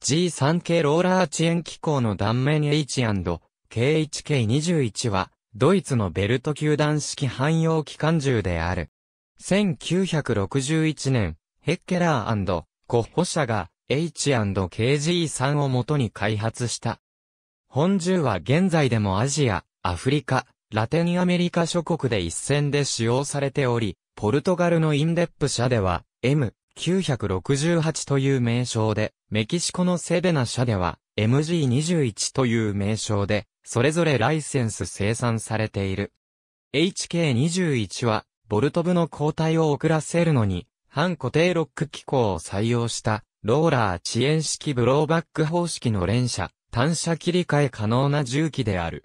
G3 系ローラー遅延機構の断面 H&K1K21 は、ドイツのベルト球団式汎用機関銃である。1961年、ヘッケラーコッホ社が H&KG3 を元に開発した。本銃は現在でもアジア、アフリカ、ラテンアメリカ諸国で一戦で使用されており、ポルトガルのインデップ社では、M、968という名称で、メキシコのセベナ社では MG21 という名称で、それぞれライセンス生産されている。HK21 は、ボルト部の交代を遅らせるのに、半固定ロック機構を採用した、ローラー遅延式ブローバック方式の連射、単車切り替え可能な重機である。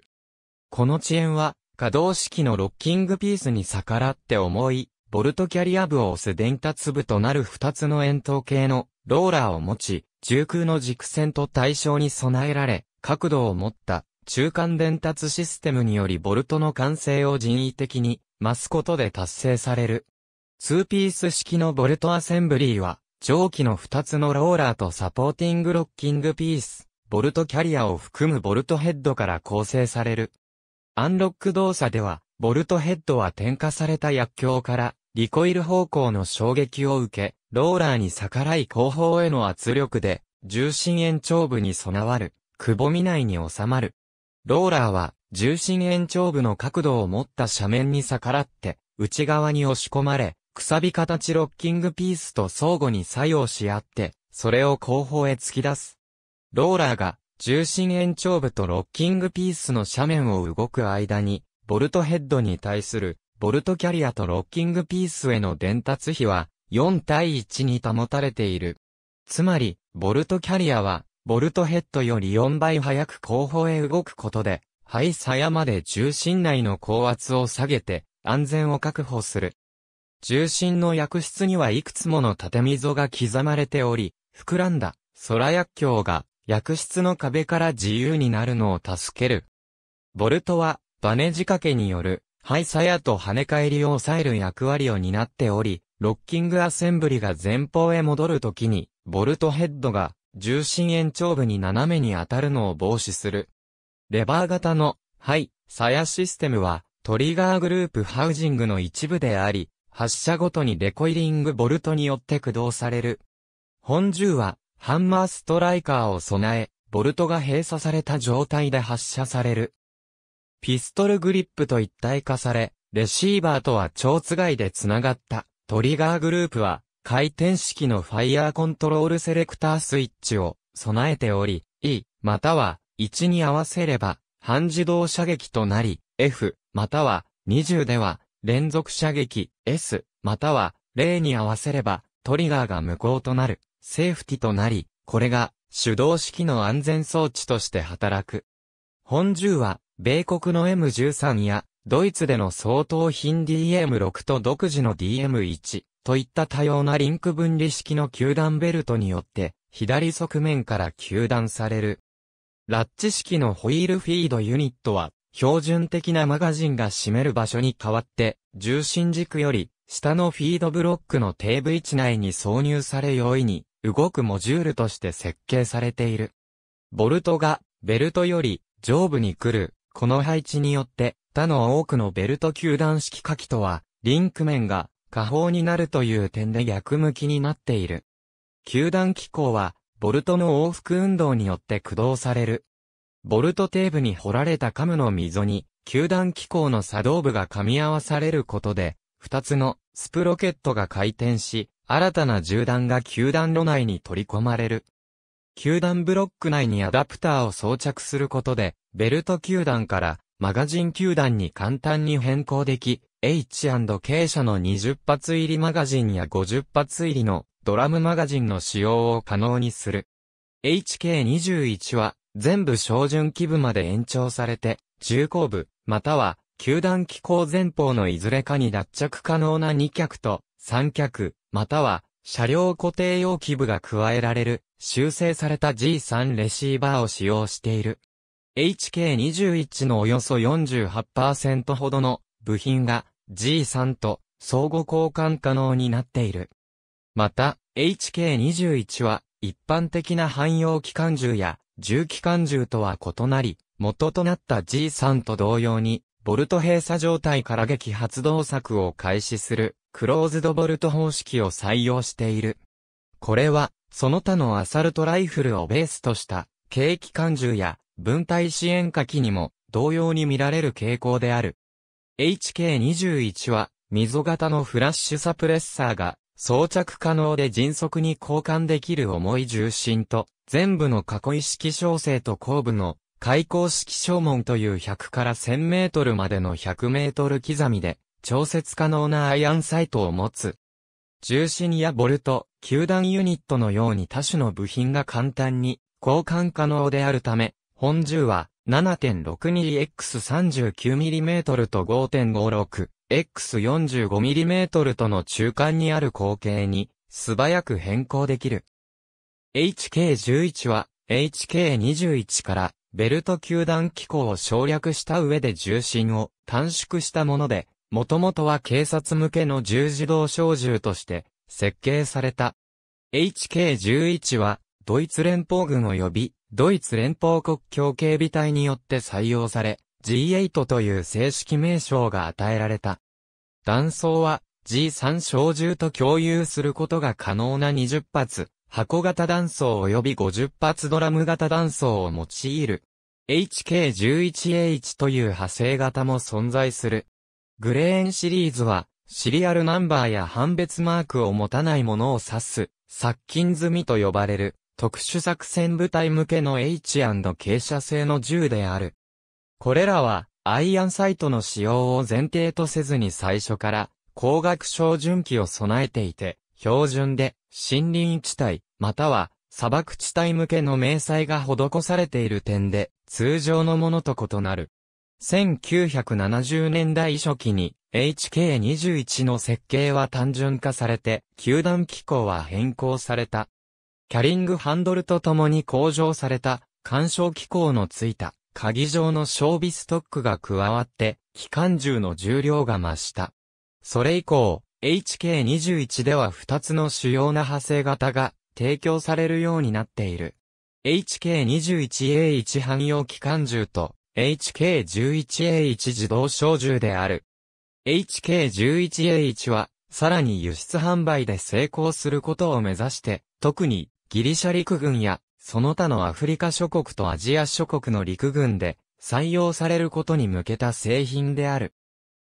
この遅延は、可動式のロッキングピースに逆らって重い、ボルトキャリア部を押す伝達部となる2つの円筒形のローラーを持ち、中空の軸線と対象に備えられ、角度を持った中間伝達システムによりボルトの完成を人為的に増すことで達成される。2ピース式のボルトアセンブリーは、上記の2つのローラーとサポーティングロッキングピース、ボルトキャリアを含むボルトヘッドから構成される。アンロック動作では、ボルトヘッドは点火された薬莢からリコイル方向の衝撃を受け、ローラーに逆らい後方への圧力で、重心延長部に備わる、くぼみ内に収まる。ローラーは、重心延長部の角度を持った斜面に逆らって、内側に押し込まれ、くさび形ロッキングピースと相互に作用し合って、それを後方へ突き出す。ローラーが、重心延長部とロッキングピースの斜面を動く間に、ボルトヘッドに対するボルトキャリアとロッキングピースへの伝達比は4対1に保たれている。つまり、ボルトキャリアは、ボルトヘッドより4倍早く後方へ動くことで、排鞘まで重心内の高圧を下げて、安全を確保する。重心の薬室にはいくつもの縦溝が刻まれており、膨らんだ空薬莢が薬室の壁から自由になるのを助ける。ボルトはバネ仕掛けによる廃サやと跳ね返りを抑える役割を担っており、ロッキングアセンブリが前方へ戻るときに、ボルトヘッドが重心延長部に斜めに当たるのを防止する。レバー型の、はい、鞘システムは、トリガーグループハウジングの一部であり、発射ごとにデコイリングボルトによって駆動される。本銃は、ハンマーストライカーを備え、ボルトが閉鎖された状態で発射される。ピストルグリップと一体化され、レシーバーとは超つがいでつながった。トリガーグループは、回転式のファイヤーコントロールセレクタースイッチを備えており、E、または1に合わせれば、半自動射撃となり、F、または20では、連続射撃、S、または0に合わせれば、トリガーが無効となる、セーフティとなり、これが手動式の安全装置として働く。本銃は、米国の M13 や、ドイツでの相当品 DM6 と独自の DM1 といった多様なリンク分離式の球団ベルトによって、左側面から球団される。ラッチ式のホイールフィードユニットは、標準的なマガジンが占める場所に変わって、重心軸より、下のフィードブロックの底部位置内に挿入され容易に、動くモジュールとして設計されている。ボルトが、ベルトより、上部に来る、この配置によって、他の多くのベルト球団式火器とは、リンク面が下方になるという点で逆向きになっている。球団機構は、ボルトの往復運動によって駆動される。ボルトテーブに掘られたカムの溝に、球団機構の作動部が噛み合わされることで、二つのスプロケットが回転し、新たな銃弾が球団炉内に取り込まれる。球団ブロック内にアダプターを装着することで、ベルト球団からマガジン球団に簡単に変更でき、H&K 社の20発入りマガジンや50発入りのドラムマガジンの使用を可能にする。HK21 は全部照準基部まで延長されて、重工部、または球団機構前方のいずれかに脱着可能な2脚と3脚、または車両固定用基部が加えられる修正された G3 レシーバーを使用している。HK21 のおよそ48%ほどの部品が G3 と相互交換可能になっている。また、HK21 は一般的な汎用機関銃や重機関銃とは異なり、元となった G3 と同様に、ボルト閉鎖状態から撃発動策を開始するクローズドボルト方式を採用している。これは、その他のアサルトライフルをベースとした、軽機関銃や文体支援下記にも同様に見られる傾向である。HK21 は、溝型のフラッシュサプレッサーが装着可能で迅速に交換できる重い重心と、全部の囲い式小生と後部の開口式小門という100から1000メートルまでの100メートル刻みで、調節可能なアイアンサイトを持つ。重心やボルト、球団ユニットのように多種の部品が簡単に交換可能であるため、本銃は 7.62x39mm と 5.56x45mm との中間にある口径に素早く変更できる。HK11 は HK21 からベルト球団機構を省略した上で重心を短縮したもので、もともとは警察向けの十字動小銃として設計された。HK11 はドイツ連邦軍及びドイツ連邦国境警備隊によって採用され、G8 という正式名称が与えられた。弾倉は G3 小銃と共有することが可能な20発、箱型弾倉及び50発ドラム型弾倉を用いる。HK11H という派生型も存在する。グレーンシリーズは、シリアルナンバーや判別マークを持たないものを指す、殺菌済みと呼ばれる。特殊作戦部隊向けの H&K 斜製の銃である。これらは、アイアンサイトの使用を前提とせずに最初から、光学照準器を備えていて、標準で、森林地帯、または、砂漠地帯向けの迷彩が施されている点で、通常のものと異なる。1970年代初期に HK21 の設計は単純化されて、球団機構は変更された。キャリングハンドルと共に向上された、干渉機構のついた、鍵状の装備ストックが加わって、機関銃の重量が増した。それ以降、HK21 では2つの主要な派生型が提供されるようになっている。HK21A1 汎用機関銃と HK11A1 自動小銃である。HK11A1 は、さらに輸出販売で成功することを目指して、特にギリシャ陸軍や、その他のアフリカ諸国とアジア諸国の陸軍で採用されることに向けた製品である。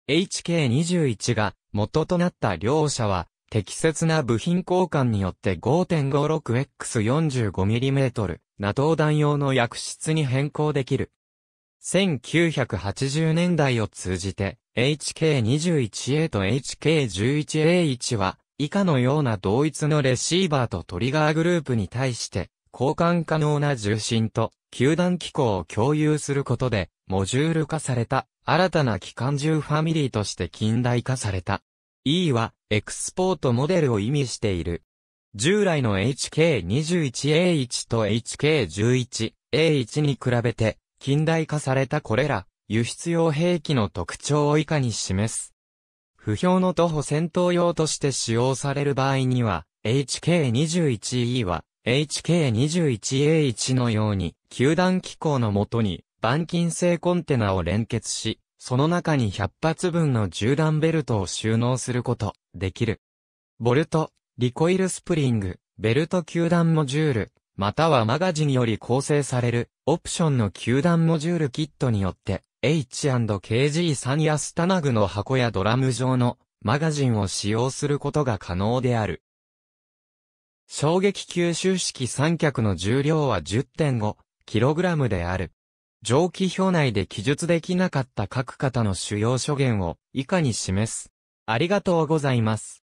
HK21 が元となった両社は、適切な部品交換によって 5.56X45mm ナトー弾用の薬室に変更できる。1980年代を通じて HK21A と HK11A1 は以下のような同一のレシーバーとトリガーグループに対して、交換可能な重心と、球団機構を共有することで、モジュール化された、新たな機関銃ファミリーとして近代化された。E は、エクスポートモデルを意味している。従来の HK21A1 と HK11A1 に比べて、近代化されたこれら、輸出用兵器の特徴を以下に示す。不評の徒歩戦闘用として使用される場合には、HK21E は HK21A1 のように、球団機構のもとに、板金製コンテナを連結し、その中に100発分の銃弾ベルトを収納すること、できる。ボルト、リコイルスプリング、ベルト球団モジュール、またはマガジンより構成される、オプションの球団モジュールキットによって、H&KG3 やスタナグの箱やドラム状のマガジンを使用することが可能である。衝撃吸収式三脚の重量は 10.5kg である。蒸気表内で記述できなかった各方の主要所言を以下に示す。ありがとうございます。